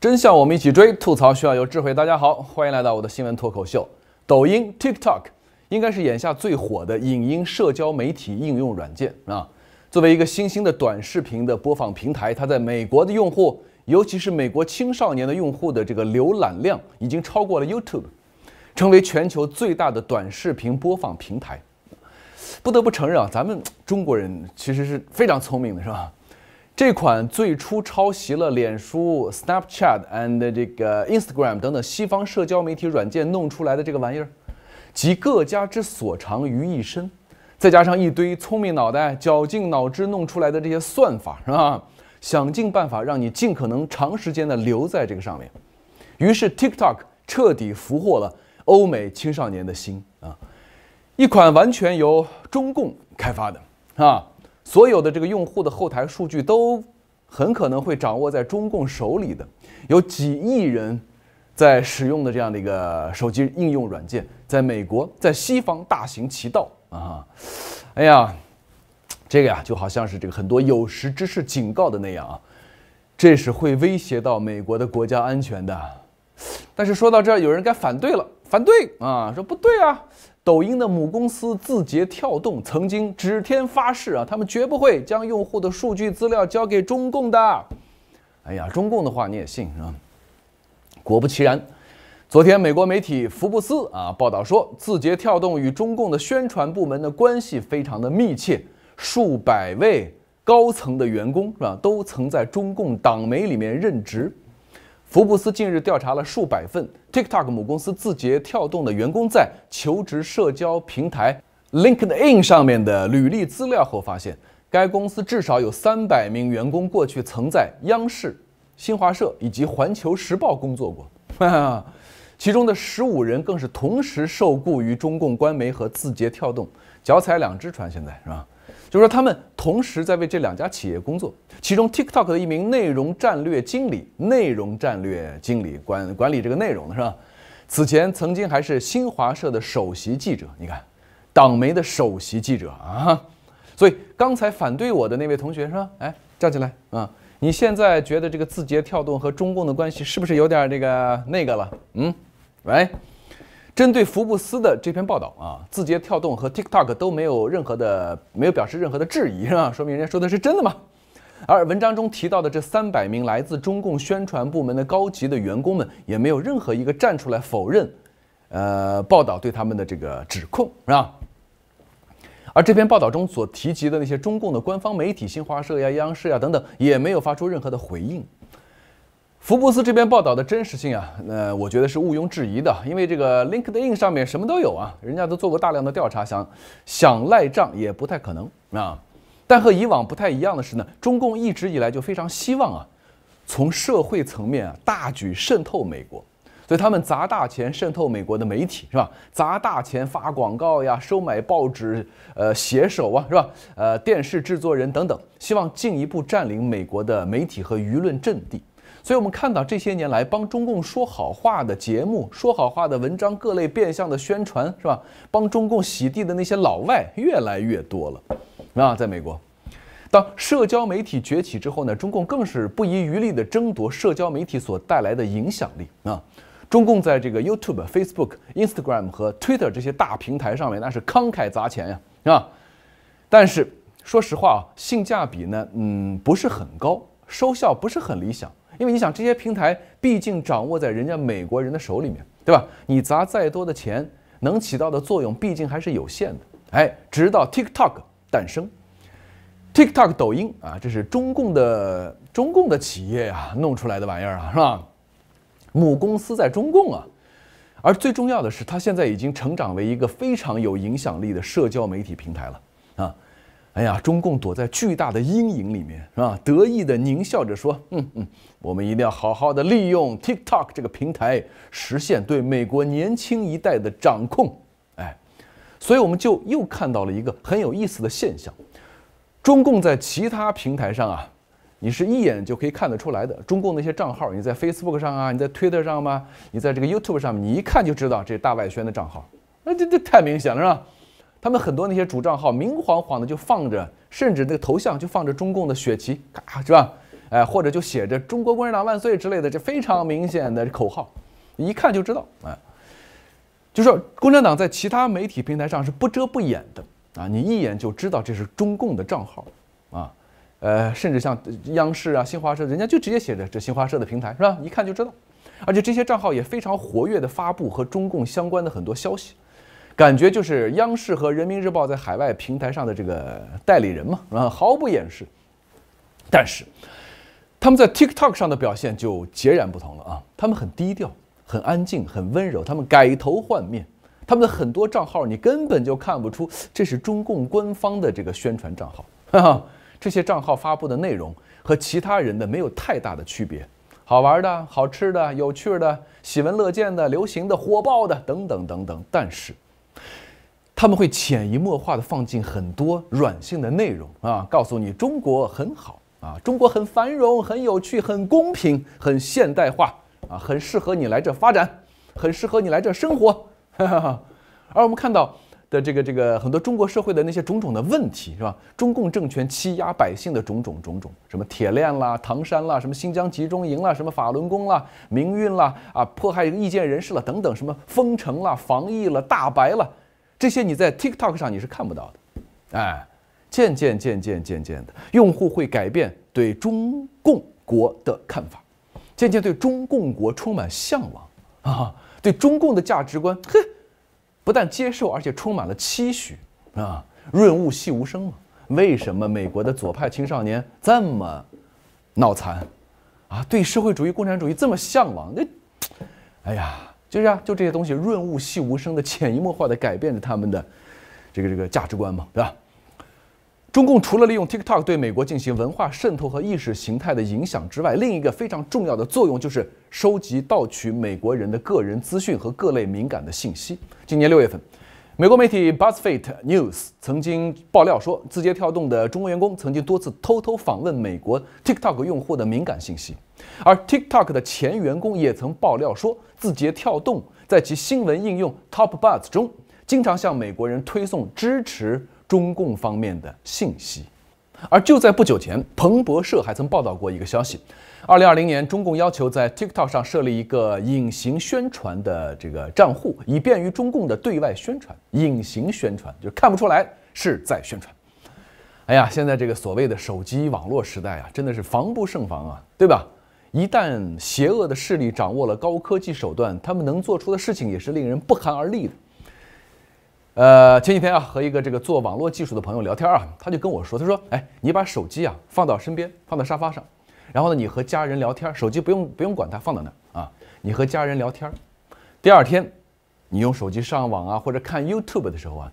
真相我们一起追，吐槽需要有智慧。大家好，欢迎来到我的新闻脱口秀。抖音、TikTok 应该是眼下最火的影音社交媒体应用软件啊。作为一个新兴的短视频的播放平台，它在美国的用户，尤其是美国青少年的用户的这个浏览量，已经超过了 YouTube，成为全球最大的短视频播放平台。不得不承认啊，咱们中国人其实是非常聪明的，是吧？这款最初抄袭了脸书、Snapchat and 这个 Instagram 等等西方社交媒体软件弄出来的这个玩意儿，集各家之所长于一身，再加上一堆聪明脑袋绞尽脑汁弄出来的这些算法，是吧？想尽办法让你尽可能长时间的留在这个上面，于是 TikTok 彻底俘获了欧美青少年的心啊！一款完全由中共开发的啊。所有的这个用户的后台数据都很可能会掌握在中共手里的，有几亿人在使用的这样的一个手机应用软件，在美国在西方大行其道啊！哎呀，这个呀就好像是这个很多有识之士警告的那样啊，这是会威胁到美国的国家安全的。但是说到这儿，有人该反对了，反对啊，说不对啊。抖音的母公司字节跳动曾经指天发誓啊，他们绝不会将用户的数据资料交给中共的。哎呀，中共的话你也信啊？果不其然，昨天美国媒体福布斯啊报道说，字节跳动与中共的宣传部门的关系非常的密切，数百位高层的员工是吧，都曾在中共党媒里面任职。福布斯近日调查了数百份 TikTok 母公司字节跳动的员工在求职社交平台 LinkedIn 上面的履历资料后，发现该公司至少有三百名员工过去曾在央视、新华社以及环球时报工作过，其中的十五人更是同时受雇于中共官媒和字节跳动，脚踩两只船，现在是吧？就是说，他们同时在为这两家企业工作，其中 TikTok 的一名内容战略经理，内容战略经理管管理这个内容的是吧？此前曾经还是新华社的首席记者，你看，党媒的首席记者啊。所以刚才反对我的那位同学是吧？哎，站起来啊！你现在觉得这个字节跳动和中共的关系是不是有点这个那个了？嗯，喂。针对福布斯的这篇报道啊，字节跳动和 TikTok 都没有任何的没有表示任何的质疑是吧？说明人家说的是真的嘛。而文章中提到的这三百名来自中共宣传部门的高级的员工们，也没有任何一个站出来否认，呃，报道对他们的这个指控是吧？而这篇报道中所提及的那些中共的官方媒体，新华社呀、央视呀等等，也没有发出任何的回应。福布斯这边报道的真实性啊，那我觉得是毋庸置疑的，因为这个 LinkedIn 上面什么都有啊，人家都做过大量的调查，想想赖账也不太可能啊。但和以往不太一样的是呢，中共一直以来就非常希望啊，从社会层面啊大举渗透美国，所以他们砸大钱渗透美国的媒体是吧？砸大钱发广告呀，收买报纸呃写手啊是吧？呃，电视制作人等等，希望进一步占领美国的媒体和舆论阵地。所以我们看到这些年来帮中共说好话的节目、说好话的文章、各类变相的宣传，是吧？帮中共洗地的那些老外越来越多了，啊，在美国，当社交媒体崛起之后呢，中共更是不遗余力地争夺社交媒体所带来的影响力啊。中共在这个 YouTube、Facebook、Instagram 和 Twitter 这些大平台上面，那是慷慨砸钱呀，啊。但是说实话，性价比呢，嗯，不是很高，收效不是很理想。因为你想，这些平台毕竟掌握在人家美国人的手里面，对吧？你砸再多的钱，能起到的作用毕竟还是有限的。哎，直到 TikTok 诞生，TikTok、抖音啊，这是中共的中共的企业呀弄出来的玩意儿啊，是吧？母公司在中共啊，而最重要的是，它现在已经成长为一个非常有影响力的社交媒体平台了啊。哎呀，中共躲在巨大的阴影里面，是吧？得意的狞笑着说：“嗯嗯，我们一定要好好的利用 TikTok 这个平台，实现对美国年轻一代的掌控。”哎，所以我们就又看到了一个很有意思的现象：中共在其他平台上啊，你是一眼就可以看得出来的。中共那些账号，你在 Facebook 上啊，你在 Twitter 上吗？你在这个 YouTube 上，你一看就知道这是大外宣的账号。那这这太明显了，是吧？他们很多那些主账号明晃晃的就放着，甚至那个头像就放着中共的血旗，咔，是吧？哎，或者就写着“中国共产党万岁”之类的，这非常明显的口号，一看就知道。哎，就说共产党在其他媒体平台上是不遮不掩的啊，你一眼就知道这是中共的账号啊。呃，甚至像央视啊、新华社，人家就直接写着“这新华社的平台”，是吧？一看就知道。而且这些账号也非常活跃的发布和中共相关的很多消息。感觉就是央视和人民日报在海外平台上的这个代理人嘛，啊，毫不掩饰。但是，他们在 TikTok 上的表现就截然不同了啊！他们很低调，很安静，很温柔。他们改头换面，他们的很多账号你根本就看不出这是中共官方的这个宣传账号。哈哈，这些账号发布的内容和其他人的没有太大的区别，好玩的、好吃的、有趣的、喜闻乐见的、流行的、火爆的等等等等。但是，他们会潜移默化的放进很多软性的内容啊，告诉你中国很好啊，中国很繁荣、很有趣、很公平、很现代化啊，很适合你来这发展，很适合你来这生活。而我们看到。的这个这个很多中国社会的那些种种的问题是吧？中共政权欺压百姓的种种种种，什么铁链啦、唐山啦，什么新疆集中营啦，什么法轮功啦、民运啦，啊，迫害意见人士了等等，什么封城啦、防疫了、大白了，这些你在 TikTok 上你是看不到的，哎，渐渐渐渐渐渐的，用户会改变对中共国的看法，渐渐对中共国充满向往，啊，对中共的价值观，呵。不但接受，而且充满了期许，啊，润物细无声嘛。为什么美国的左派青少年这么脑残啊？对社会主义、共产主义这么向往？那，哎呀，就是啊，就这些东西润物细无声的、潜移默化的改变着他们的这个这个价值观嘛，对吧？中共除了利用 TikTok 对美国进行文化渗透和意识形态的影响之外，另一个非常重要的作用就是收集、盗取美国人的个人资讯和各类敏感的信息。今年六月份，美国媒体 Buzzfeed News 曾经爆料说，字节跳动的中国员工曾经多次偷偷访问美国 TikTok 用户的敏感信息，而 TikTok 的前员工也曾爆料说，字节跳动在其新闻应用 Top Buzz 中经常向美国人推送支持。中共方面的信息，而就在不久前，彭博社还曾报道过一个消息：，二零二零年，中共要求在 TikTok 上设立一个隐形宣传的这个账户，以便于中共的对外宣传。隐形宣传就看不出来是在宣传。哎呀，现在这个所谓的手机网络时代啊，真的是防不胜防啊，对吧？一旦邪恶的势力掌握了高科技手段，他们能做出的事情也是令人不寒而栗的。呃，前几天啊，和一个这个做网络技术的朋友聊天啊，他就跟我说，他说，哎，你把手机啊放到身边，放到沙发上，然后呢，你和家人聊天，手机不用 不用管它，放到那儿啊，你和家人聊天。第二天，你用手机上网啊，或者看 YouTube 的时候啊，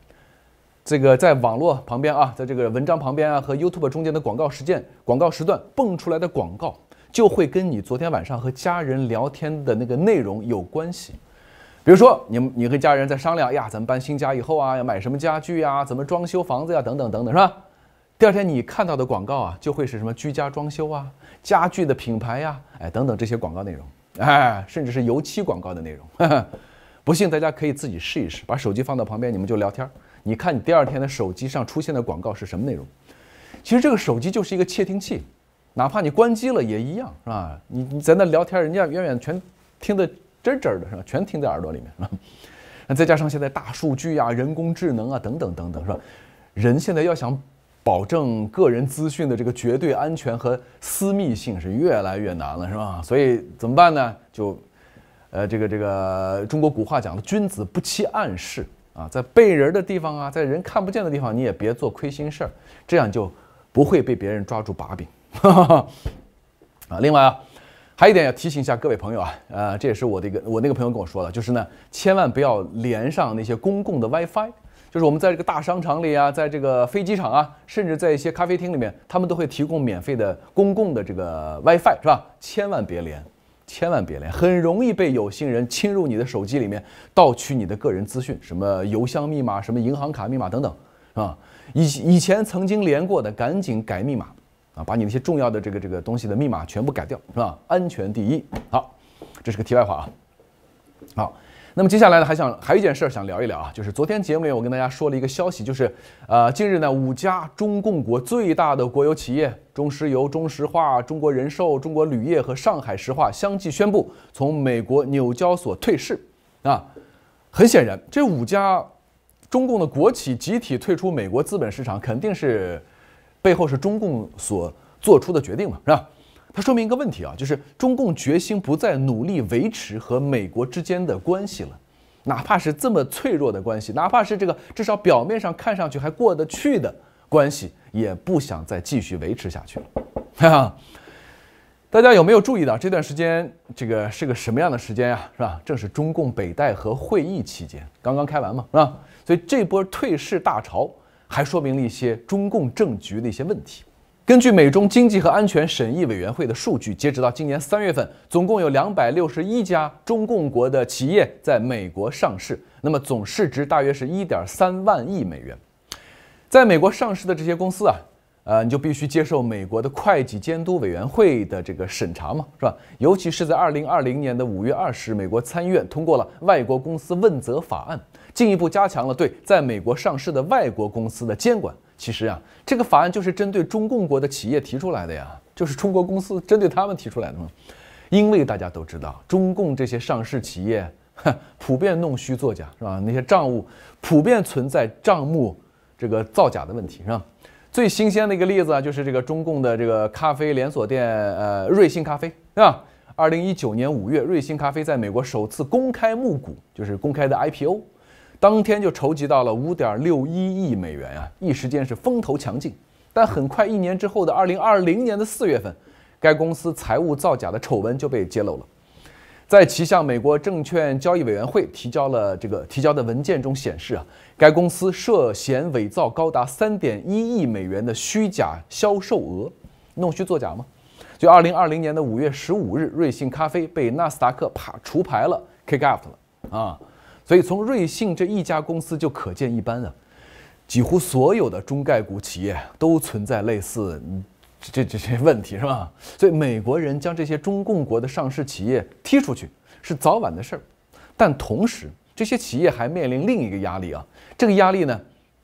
这个在网络旁边啊，在这个文章旁边啊和 YouTube 中间的广告时间、广告时段蹦出来的广告，就会跟你昨天晚上和家人聊天的那个内容有关系。比如说，你们你和家人在商量呀，咱们搬新家以后啊，要买什么家具呀，怎么装修房子呀，等等等等，是吧？第二天你看到的广告啊，就会是什么居家装修啊、家具的品牌呀，哎，等等这些广告内容，哎，甚至是油漆广告的内容。不信，大家可以自己试一试，把手机放到旁边，你们就聊天儿，你看你第二天的手机上出现的广告是什么内容？其实这个手机就是一个窃听器，哪怕你关机了也一样，是吧？你你在那聊天，人家远远全听得。真真的是吧？全听在耳朵里面，是吧？那再加上现在大数据啊、人工智能啊等等等等，是吧？人现在要想保证个人资讯的这个绝对安全和私密性是越来越难了，是吧？所以怎么办呢？就，呃，这个这个，中国古话讲的“君子不欺暗室啊，在背人的地方啊，在人看不见的地方，你也别做亏心事儿，这样就不会被别人抓住把柄。啊，另外啊。还有一点要提醒一下各位朋友啊，呃，这也是我的一个，我那个朋友跟我说的，就是呢，千万不要连上那些公共的 WiFi，就是我们在这个大商场里啊，在这个飞机场啊，甚至在一些咖啡厅里面，他们都会提供免费的公共的这个 WiFi，是吧？千万别连，千万别连，很容易被有心人侵入你的手机里面，盗取你的个人资讯，什么邮箱密码，什么银行卡密码等等，是吧？以以前曾经连过的，赶紧改密码。啊，把你那些重要的这个这个东西的密码全部改掉，是吧？安全第一。好，这是个题外话啊。好，那么接下来呢，还想还有一件事想聊一聊啊，就是昨天节目我跟大家说了一个消息，就是呃，近日呢，五家中共国最大的国有企业——中石油、中石化、中国人寿、中国铝业和上海石化，相继宣布从美国纽交所退市。啊，很显然，这五家中共的国企集体退出美国资本市场，肯定是。背后是中共所做出的决定嘛，是吧？它说明一个问题啊，就是中共决心不再努力维持和美国之间的关系了，哪怕是这么脆弱的关系，哪怕是这个至少表面上看上去还过得去的关系，也不想再继续维持下去了。大家有没有注意到这段时间这个是个什么样的时间呀？是吧？正是中共北戴河会议期间，刚刚开完嘛，是吧？所以这波退市大潮。还说明了一些中共政局的一些问题。根据美中经济和安全审议委员会的数据，截止到今年三月份，总共有两百六十一家中共国的企业在美国上市，那么总市值大约是一点三万亿美元。在美国上市的这些公司啊，呃，你就必须接受美国的会计监督委员会的这个审查嘛，是吧？尤其是在二零二零年的五月二十日，美国参议院通过了外国公司问责法案。进一步加强了对在美国上市的外国公司的监管。其实啊，这个法案就是针对中共国的企业提出来的呀，就是中国公司针对他们提出来的嘛。因为大家都知道，中共这些上市企业普遍弄虚作假，是吧？那些账务普遍存在账目这个造假的问题，是吧？最新鲜的一个例子啊，就是这个中共的这个咖啡连锁店，呃，瑞幸咖啡，对吧？二零一九年五月，瑞幸咖啡在美国首次公开募股，就是公开的 IPO。当天就筹集到了五点六一亿美元啊！一时间是风头强劲，但很快一年之后的二零二零年的四月份，该公司财务造假的丑闻就被揭露了。在其向美国证券交易委员会提交了这个提交的文件中显示啊，该公司涉嫌伪造高达三点一亿美元的虚假销售额，弄虚作假吗？就二零二零年的五月十五日，瑞幸咖啡被纳斯达克啪除牌了，kick out 了啊。所以从瑞信这一家公司就可见一斑啊，几乎所有的中概股企业都存在类似这这些问题是吧？所以美国人将这些中共国的上市企业踢出去是早晚的事儿，但同时这些企业还面临另一个压力啊，这个压力呢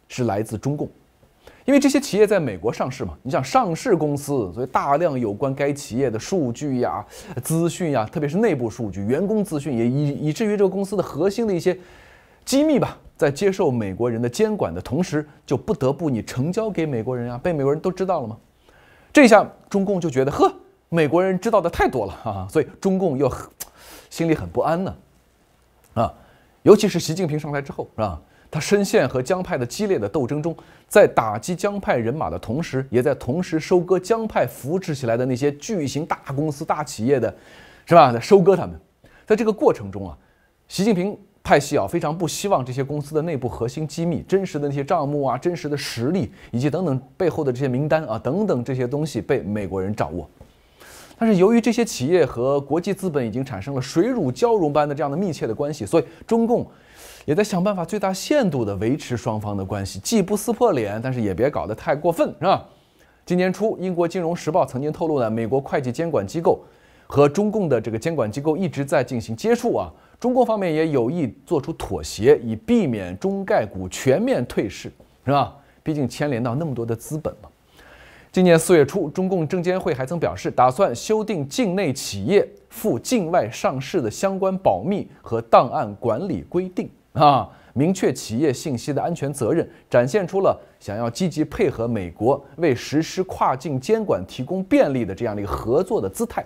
是来自中共。因为这些企业在美国上市嘛，你想上市公司，所以大量有关该企业的数据呀、资讯呀，特别是内部数据、员工资讯，也以以至于这个公司的核心的一些机密吧，在接受美国人的监管的同时，就不得不你成交给美国人啊，被美国人都知道了吗？这下中共就觉得呵，美国人知道的太多了啊，所以中共又心里很不安呢，啊，尤其是习近平上台之后，是吧？他深陷和江派的激烈的斗争中，在打击江派人马的同时，也在同时收割江派扶持起来的那些巨型大公司、大企业的，是吧？在收割他们，在这个过程中啊，习近平派系啊非常不希望这些公司的内部核心机密、真实的那些账目啊、真实的实力以及等等背后的这些名单啊等等这些东西被美国人掌握。但是由于这些企业和国际资本已经产生了水乳交融般的这样的密切的关系，所以中共也在想办法最大限度地维持双方的关系，既不撕破脸，但是也别搞得太过分，是吧？今年初，英国金融时报曾经透露呢，美国会计监管机构和中共的这个监管机构一直在进行接触啊，中共方面也有意做出妥协，以避免中概股全面退市，是吧？毕竟牵连到那么多的资本嘛。今年四月初，中共证监会还曾表示，打算修订境内企业赴境外上市的相关保密和档案管理规定啊，明确企业信息的安全责任，展现出了想要积极配合美国为实施跨境监管提供便利的这样的一个合作的姿态。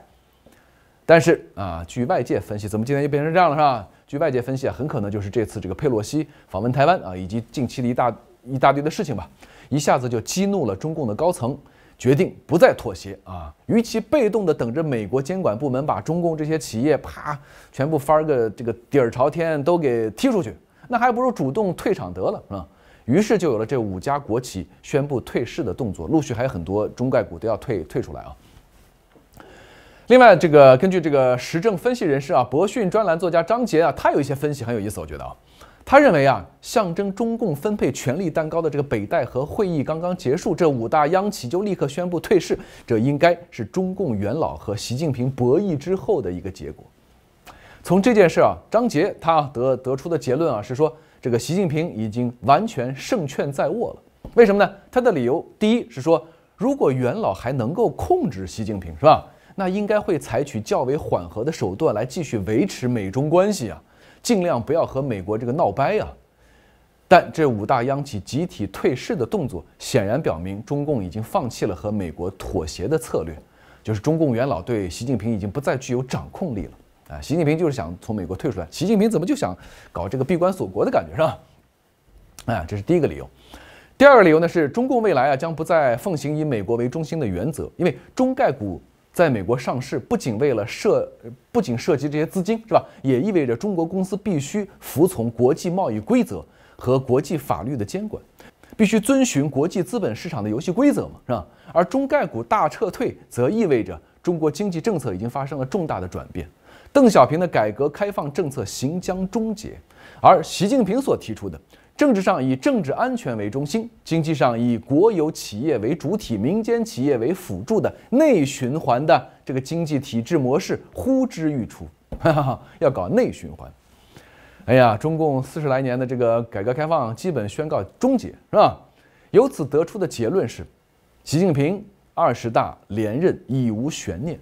但是啊，据外界分析，怎么今天又变成这样了是吧？据外界分析啊，很可能就是这次这个佩洛西访问台湾啊，以及近期的一大一大堆的事情吧，一下子就激怒了中共的高层。决定不再妥协啊！与其被动的等着美国监管部门把中共这些企业啪全部翻个这个底儿朝天都给踢出去，那还不如主动退场得了，是吧？于是就有了这五家国企宣布退市的动作，陆续还有很多中概股都要退退出来啊。另外，这个根据这个时政分析人士啊，博讯专栏作家张杰啊，他有一些分析很有意思，我觉得啊。他认为啊，象征中共分配权力蛋糕的这个北戴河会议刚刚结束，这五大央企就立刻宣布退市，这应该是中共元老和习近平博弈之后的一个结果。从这件事啊，张杰他得得出的结论啊是说，这个习近平已经完全胜券在握了。为什么呢？他的理由第一是说，如果元老还能够控制习近平，是吧？那应该会采取较为缓和的手段来继续维持美中关系啊。尽量不要和美国这个闹掰呀，但这五大央企集体退市的动作，显然表明中共已经放弃了和美国妥协的策略，就是中共元老对习近平已经不再具有掌控力了啊！习近平就是想从美国退出来，习近平怎么就想搞这个闭关锁国的感觉是吧？哎，这是第一个理由，第二个理由呢是中共未来啊将不再奉行以美国为中心的原则，因为中概股。在美国上市不仅为了涉，不仅涉及这些资金是吧？也意味着中国公司必须服从国际贸易规则和国际法律的监管，必须遵循国际资本市场的游戏规则嘛是吧？而中概股大撤退则意味着中国经济政策已经发生了重大的转变，邓小平的改革开放政策行将终结，而习近平所提出的。政治上以政治安全为中心，经济上以国有企业为主体、民间企业为辅助的内循环的这个经济体制模式呼之欲出，要搞内循环。哎呀，中共四十来年的这个改革开放基本宣告终结，是吧？由此得出的结论是，习近平二十大连任已无悬念。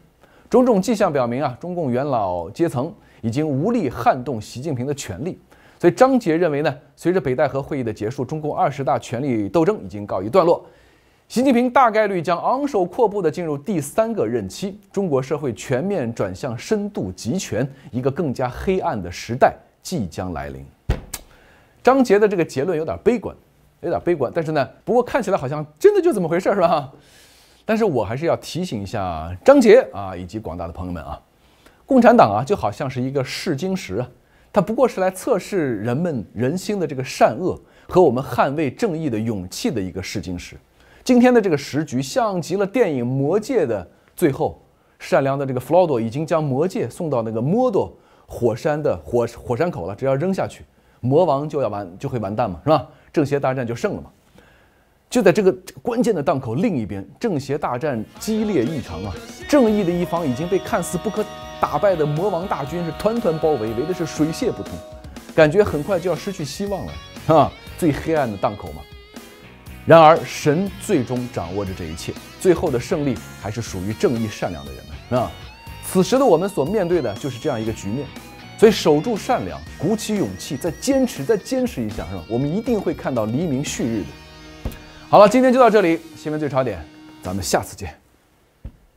种种迹象表明啊，中共元老阶层已经无力撼动习近平的权力。所以张杰认为呢，随着北戴河会议的结束，中共二十大权力斗争已经告一段落，习近平大概率将昂首阔步地进入第三个任期，中国社会全面转向深度集权，一个更加黑暗的时代即将来临。张杰的这个结论有点悲观，有点悲观，但是呢，不过看起来好像真的就这么回事是吧？但是我还是要提醒一下张杰啊，以及广大的朋友们啊，共产党啊就好像是一个试金石。它不过是来测试人们人心的这个善恶和我们捍卫正义的勇气的一个试金石。今天的这个时局像极了电影《魔戒》的最后，善良的这个弗罗多已经将魔戒送到那个摩多火山的火火山口了，只要扔下去，魔王就要完就会完蛋嘛，是吧？正邪大战就胜了嘛。就在这个关键的档口，另一边正邪大战激烈异常啊，正义的一方已经被看似不可。打败的魔王大军是团团包围，围的是水泄不通，感觉很快就要失去希望了 啊！最黑暗的档口嘛。然而，神最终掌握着这一切，最后的胜利还是属于正义善良的人们 啊！此时的我们所面对的就是这样一个局面，所以守住善良，鼓起勇气，再坚持，再坚持一下，是吧？我们一定会看到黎明旭日的。好了，今天就到这里，新闻最潮点，咱们下次见。